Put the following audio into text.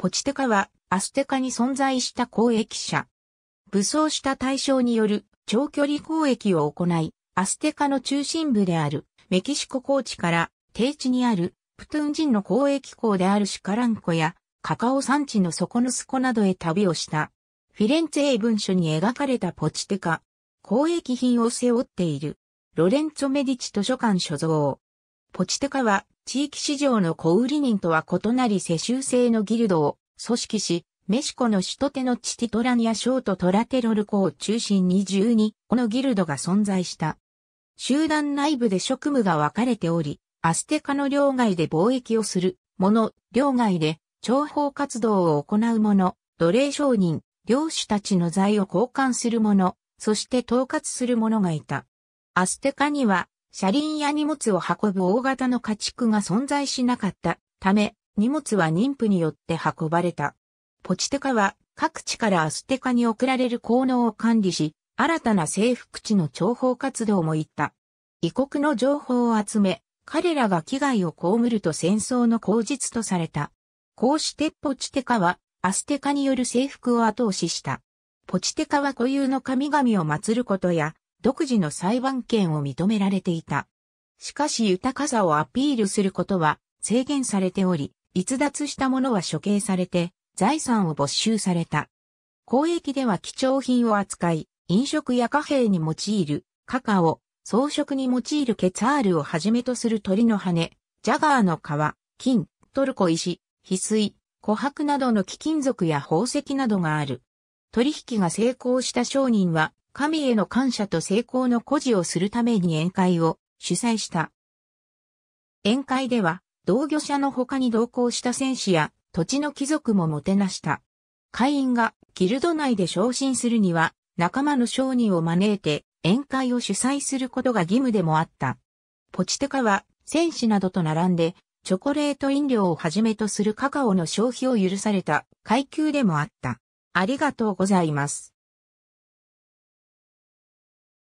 ポチテカはアステカに存在した交易者。武装した対象による長距離交易を行い、アステカの中心部であるメキシコ高地から低地にあるプトゥン人の交易港であるシカランコやカカオ産地の底のコなどへ旅をした。フィレンツェ文書に描かれたポチテカ。交易品を背負っている。ロレンツォ・メディチ図書館所蔵。ポチテカは地域市場の小売人とは異なり世襲制のギルドを組織し、メシコの首都テのチティトランやショートラテロルコを中心に12このギルドが存在した。集団内部で職務が分かれており、アステカの領外で貿易をする者、領外で諜報活動を行う者、奴隷商人、領主たちの財を交換する者、そして統括する者がいた。アステカには車輪や荷物を運ぶ大型の家畜が存在しなかったため、荷物は妊婦によって運ばれた。ポチテカは各地からアステカに送られる効能を管理し、新たな征服地の諜報活動も行った。異国の情報を集め、彼らが危害を被ると戦争の口実とされた。こうしてポチテカはアステカによる征服を後押しした。ポチテカは固有の神々を祀ることや、独自の裁判権を認められていた。しかし豊かさをアピールすることは制限されており、逸脱したものは処刑されて財産を没収された。交易では貴重品を扱い、飲食や貨幣に用いるカカオ、装飾に用いるケツァールをはじめとする鳥の羽、ジャガーの皮、金、トルコ石、翡翠、琥珀などの貴金属や宝石などがある。取引が成功した商人は神への感謝と成功の誇示をするために宴会を主催した。宴会では、同業者の他に同行した戦士や土地の貴族ももてなした。会員がギルド内で昇進するには、仲間の商人を招いて宴会を主催することが義務でもあった。ポチテカは戦士などと並んで、チョコレート飲料をはじめとするカカオの消費を許された階級でもあった。ありがとうございます。